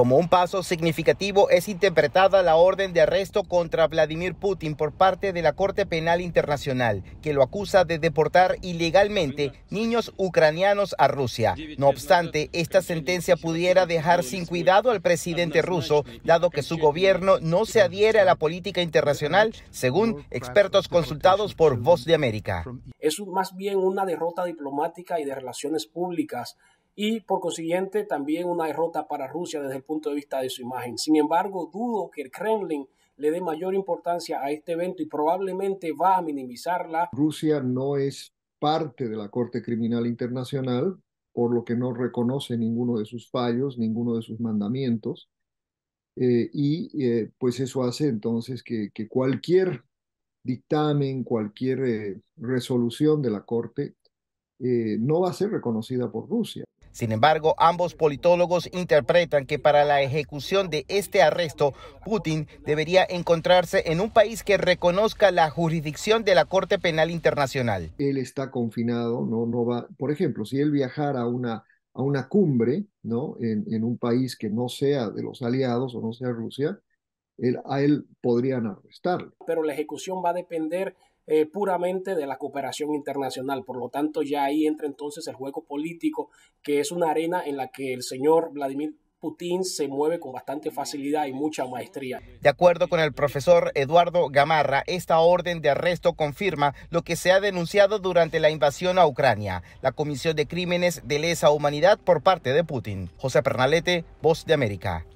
Como un paso significativo es interpretada la orden de arresto contra Vladimir Putin por parte de la Corte Penal Internacional, que lo acusa de deportar ilegalmente niños ucranianos a Rusia. No obstante, esta sentencia pudiera dejar sin cuidado al presidente ruso, dado que su gobierno no se adhiere a la política internacional, según expertos consultados por Voz de América. Es más bien una derrota diplomática y de relaciones públicas y por consiguiente también una derrota para Rusia desde el punto de vista de su imagen. Sin embargo, dudo que el Kremlin le dé mayor importancia a este evento y probablemente va a minimizarla. Rusia no es parte de la Corte Criminal Internacional, por lo que no reconoce ninguno de sus fallos, ninguno de sus mandamientos. Eh, y eh, pues eso hace entonces que, cualquier dictamen, cualquier eh, resolución de la Corte no va a ser reconocida por Rusia. Sin embargo, ambos politólogos interpretan que para la ejecución de este arresto, Putin debería encontrarse en un país que reconozca la jurisdicción de la Corte Penal Internacional. Él está confinado, no, va. Por ejemplo, si él viajara a una, a una cumbre, ¿no? En, un país que no sea de los aliados o no sea Rusia, él, a él podrían arrestarlo. Pero la ejecución va a depender eh, puramente de la cooperación internacional. Por lo tanto, ya ahí entra entonces el juego político, que es una arena en la que el señor Vladimir Putin se mueve con bastante facilidad y mucha maestría. De acuerdo con el profesor Eduardo Gamarra, esta orden de arresto confirma lo que se ha denunciado durante la invasión a Ucrania, la comisión de crímenes de lesa humanidad por parte de Putin. José Pernalete, Voz de América.